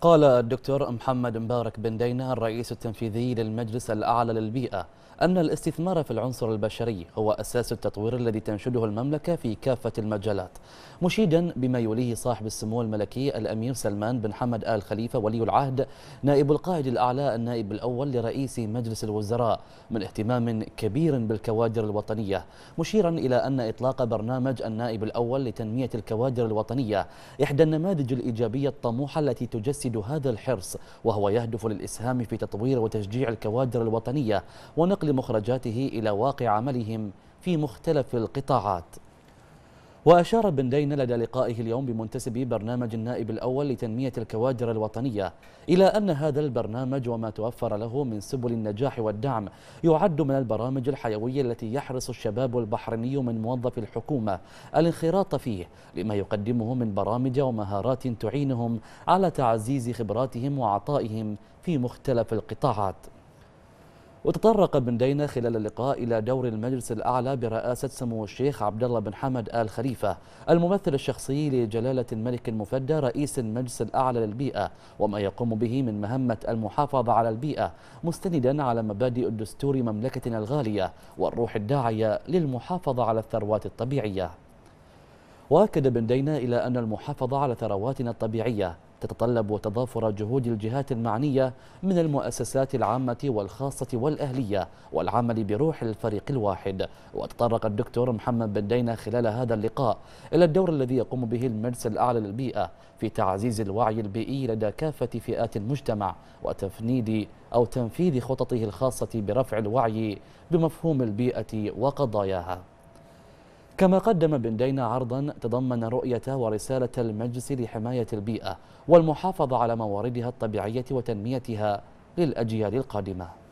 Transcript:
قال الدكتور محمد مبارك بن دينا الرئيس التنفيذي للمجلس الأعلى للبيئة أن الاستثمار في العنصر البشري هو أساس التطوير الذي تنشده المملكة في كافة المجالات مشيدا بما يوليه صاحب السمو الملكي الأمير سلمان بن حمد آل خليفة ولي العهد نائب القائد الأعلى النائب الأول لرئيس مجلس الوزراء من اهتمام كبير بالكوادر الوطنية مشيرا إلى أن إطلاق برنامج النائب الأول لتنمية الكوادر الوطنية إحدى النماذج الإيجابية الطموحة التي تجسد يفسد هذا الحرص وهو يهدف للإسهام في تطوير وتشجيع الكوادر الوطنية ونقل مخرجاته إلى واقع عملهم في مختلف القطاعات وأشار بن دين لدى لقائه اليوم بمنتسبي برنامج النائب الأول لتنمية الكوادر الوطنية إلى أن هذا البرنامج وما توفر له من سبل النجاح والدعم يعد من البرامج الحيوية التي يحرص الشباب البحريني من موظف الحكومة الانخراط فيه لما يقدمه من برامج ومهارات تعينهم على تعزيز خبراتهم وعطائهم في مختلف القطاعات وتطرق بن دينا خلال اللقاء إلى دور المجلس الأعلى برئاسة سمو الشيخ عبد الله بن حمد آل خليفة الممثل الشخصي لجلالة الملك المفدى رئيس المجلس الأعلى للبيئة وما يقوم به من مهمة المحافظة على البيئة مستندا على مبادئ الدستور مملكتنا الغالية والروح الداعية للمحافظة على الثروات الطبيعية وأكد بن دينا إلى أن المحافظة على ثرواتنا الطبيعية تتطلب وتضافر جهود الجهات المعنية من المؤسسات العامة والخاصة والأهلية والعمل بروح الفريق الواحد وتطرق الدكتور محمد بن دينا خلال هذا اللقاء إلى الدور الذي يقوم به المجلس الأعلى للبيئة في تعزيز الوعي البيئي لدى كافة فئات المجتمع وتفنيد أو تنفيذ خططه الخاصة برفع الوعي بمفهوم البيئة وقضاياها كما قدم بن دينا عرضا تضمن رؤية ورسالة المجلس لحماية البيئة والمحافظة على مواردها الطبيعية وتنميتها للأجيال القادمة